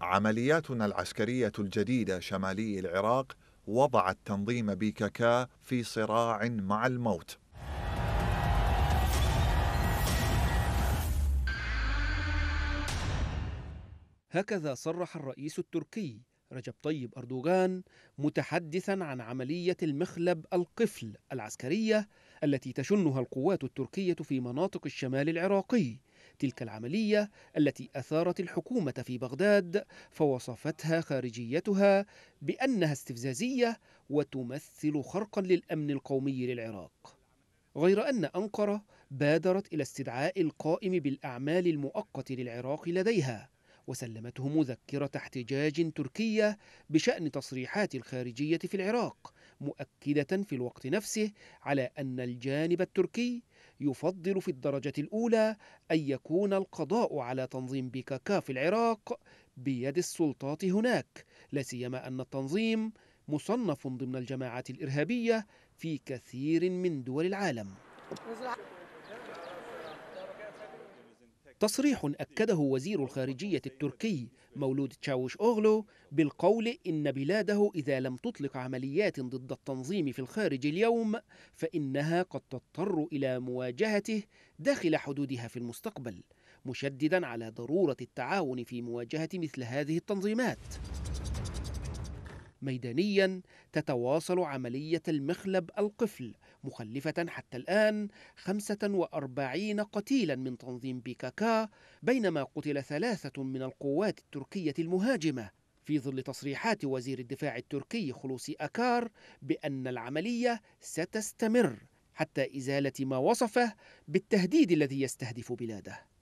عملياتنا العسكرية الجديدة شمالي العراق وضعت تنظيم بيكاكا في صراع مع الموت هكذا صرح الرئيس التركي رجب طيب أردوغان متحدثا عن عملية المخلب القفل العسكرية التي تشنها القوات التركية في مناطق الشمال العراقي تلك العملية التي أثارت الحكومة في بغداد فوصفتها خارجيتها بأنها استفزازية وتمثل خرقا للأمن القومي للعراق غير أن أنقرة بادرت إلى استدعاء القائم بالأعمال المؤقت للعراق لديها وسلمته مذكرة احتجاج تركية بشأن تصريحات الخارجية في العراق مؤكدة في الوقت نفسه على أن الجانب التركي يفضل في الدرجة الأولى أن يكون القضاء على تنظيم بيكاكا في العراق بيد السلطات هناك لا سيما أن التنظيم مصنف ضمن الجماعات الإرهابية في كثير من دول العالم تصريح أكده وزير الخارجية التركي مولود تشاوش أوغلو بالقول إن بلاده إذا لم تطلق عمليات ضد التنظيم في الخارج اليوم فإنها قد تضطر إلى مواجهته داخل حدودها في المستقبل مشددا على ضرورة التعاون في مواجهة مثل هذه التنظيمات ميدانيا تتواصل عملية المخلب القفل مخلفة حتى الآن 45 قتيلا من تنظيم بيكاكا بينما قتل ثلاثة من القوات التركية المهاجمة في ظل تصريحات وزير الدفاع التركي خلوصي أكار بأن العملية ستستمر حتى إزالة ما وصفه بالتهديد الذي يستهدف بلاده